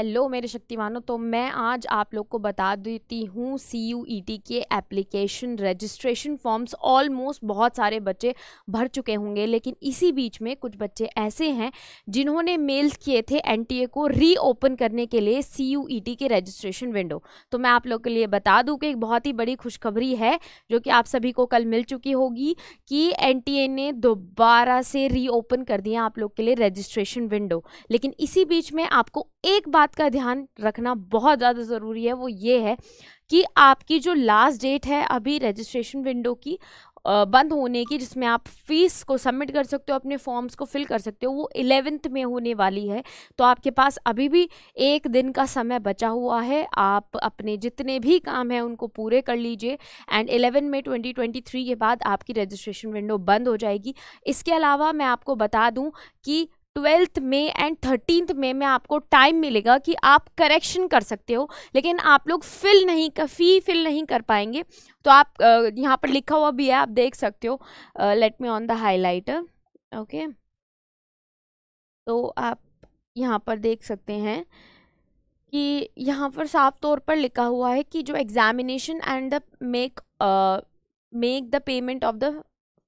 hello मेरे शक्तिमानों तो मैं आज आप लोग को बता देती हूँ सी यू ई टी के एप्लीकेशन रजिस्ट्रेशन फॉर्म्स ऑलमोस्ट बहुत सारे बच्चे भर चुके होंगे लेकिन इसी बीच में कुछ बच्चे ऐसे हैं जिन्होंने मेल किए थे एन टी ए को रीओपन करने के लिए सी यू ई टी के रजिस्ट्रेशन विंडो तो मैं आप लोग के लिए बता दूँ कि एक बहुत ही बड़ी खुशखबरी है जो कि आप सभी को कल मिल चुकी होगी कि एन टी ए ने दोबारा से रीओपन कर दिया आप लोग के लिए रजिस्ट्रेशन विंडो लेकिन इसी बीच में आपको एक बात बात का ध्यान रखना बहुत ज़्यादा ज़रूरी है वो ये है कि आपकी जो लास्ट डेट है अभी रजिस्ट्रेशन विंडो की बंद होने की जिसमें आप फीस को सबमिट कर सकते हो अपने फॉर्म्स को फिल कर सकते हो वो इलेवेंथ में होने वाली है तो आपके पास अभी भी एक दिन का समय बचा हुआ है आप अपने जितने भी काम हैं उनको पूरे कर लीजिए एंड इलेवन में 2023 के बाद आपकी रजिस्ट्रेशन विंडो बंद हो जाएगी इसके अलावा मैं आपको बता दूं कि ट्वेल्थ में एंड थर्टीनथ में में आपको टाइम मिलेगा कि आप करेक्शन कर सकते हो लेकिन आप लोग फिल नहीं फी फिल नहीं कर पाएंगे तो आप यहाँ पर लिखा हुआ भी है आप देख सकते हो let me on the highlighter okay तो आप यहाँ पर देख सकते हैं कि यहाँ पर साफ तौर पर लिखा हुआ है कि जो examination and the make make the payment of the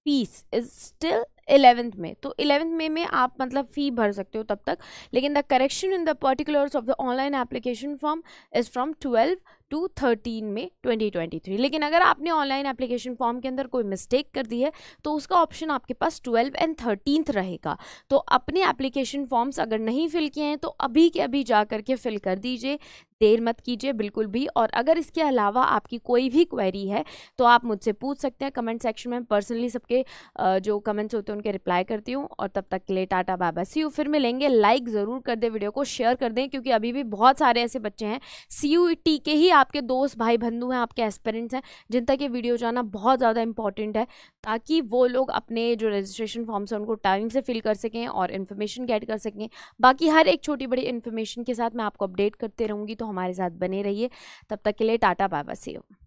fees is still eleventh में तो इलेवेंथ में में आप मतलब फ़ी भर सकते हो तब तक लेकिन the correction in the particulars of the online application form is from twelve to thirteen में ट्वेंटी ट्वेंटी थ्री लेकिन अगर आपने ऑनलाइन एप्लीकेशन फॉर्म के अंदर कोई मिस्टेक कर दी है तो उसका ऑप्शन आपके पास ट्वेल्व एंड थर्टीनथ रहेगा तो अपने एप्लीकेशन फॉर्म्स अगर नहीं फिल किए हैं तो अभी के अभी जा करके फिल कर दीजिए देर मत कीजिए बिल्कुल भी और अगर इसके अलावा आपकी कोई भी क्वेरी है तो आप मुझसे पूछ सकते हैं कमेंट सेक्शन में पर्सनली सबके जो कमेंट्स होते हैं उनके रिप्लाई करती हूँ और तब तक के लिए टाटा बाबा सी यू फिर मिलेंगे लाइक ज़रूर कर दें वीडियो को शेयर कर दें क्योंकि अभी भी बहुत सारे ऐसे बच्चे हैं सी यू टी के ही आप आपके दोस्त भाई बंधु हैं आपके एस्पेरेंट्स हैं जिन तक ये वीडियो जाना बहुत ज़्यादा इंपॉर्टेंट है ताकि वो लोग अपने जो रजिस्ट्रेशन फॉर्म्स हैं उनको टाइम से फिल कर सकें और इन्फॉर्मेशन गेट कर सकें बाकी हर एक छोटी बड़ी इन्फॉर्मेशन के साथ मैं आपको अपडेट करते रहूँगी तो हमारे साथ बने रहिए तब तक के लिए टाटा बाबा से